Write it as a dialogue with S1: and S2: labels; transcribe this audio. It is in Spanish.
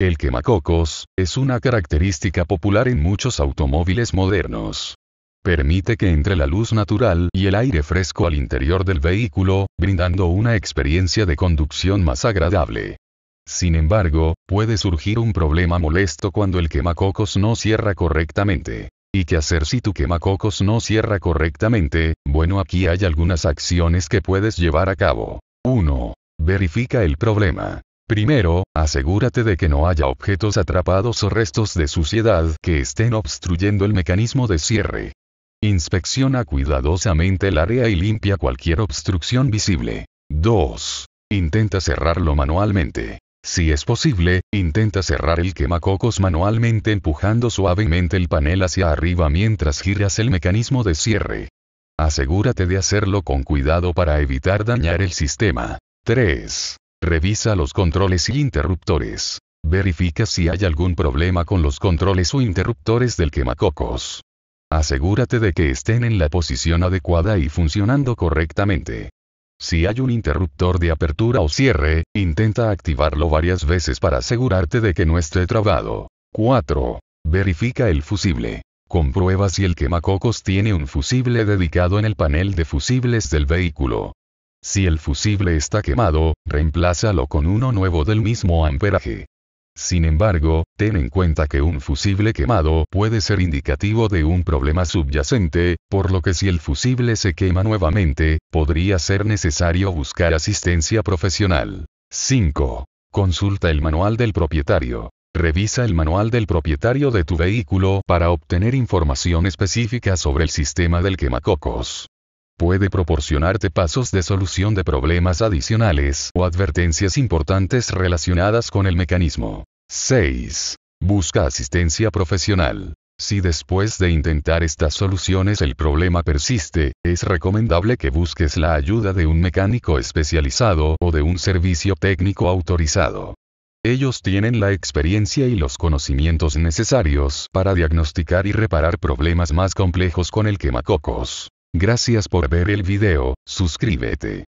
S1: El quemacocos, es una característica popular en muchos automóviles modernos. Permite que entre la luz natural y el aire fresco al interior del vehículo, brindando una experiencia de conducción más agradable. Sin embargo, puede surgir un problema molesto cuando el quemacocos no cierra correctamente. ¿Y qué hacer si tu quemacocos no cierra correctamente? Bueno, aquí hay algunas acciones que puedes llevar a cabo. 1. Verifica el problema. Primero, asegúrate de que no haya objetos atrapados o restos de suciedad que estén obstruyendo el mecanismo de cierre. Inspecciona cuidadosamente el área y limpia cualquier obstrucción visible. 2. Intenta cerrarlo manualmente. Si es posible, intenta cerrar el quemacocos manualmente empujando suavemente el panel hacia arriba mientras giras el mecanismo de cierre. Asegúrate de hacerlo con cuidado para evitar dañar el sistema. 3. Revisa los controles y interruptores. Verifica si hay algún problema con los controles o interruptores del quemacocos. Asegúrate de que estén en la posición adecuada y funcionando correctamente. Si hay un interruptor de apertura o cierre, intenta activarlo varias veces para asegurarte de que no esté trabado. 4. Verifica el fusible. Comprueba si el quemacocos tiene un fusible dedicado en el panel de fusibles del vehículo. Si el fusible está quemado, reemplázalo con uno nuevo del mismo amperaje. Sin embargo, ten en cuenta que un fusible quemado puede ser indicativo de un problema subyacente, por lo que si el fusible se quema nuevamente, podría ser necesario buscar asistencia profesional. 5. Consulta el manual del propietario. Revisa el manual del propietario de tu vehículo para obtener información específica sobre el sistema del quemacocos puede proporcionarte pasos de solución de problemas adicionales o advertencias importantes relacionadas con el mecanismo. 6. Busca asistencia profesional. Si después de intentar estas soluciones el problema persiste, es recomendable que busques la ayuda de un mecánico especializado o de un servicio técnico autorizado. Ellos tienen la experiencia y los conocimientos necesarios para diagnosticar y reparar problemas más complejos con el quemacocos. Gracias por ver el video, suscríbete.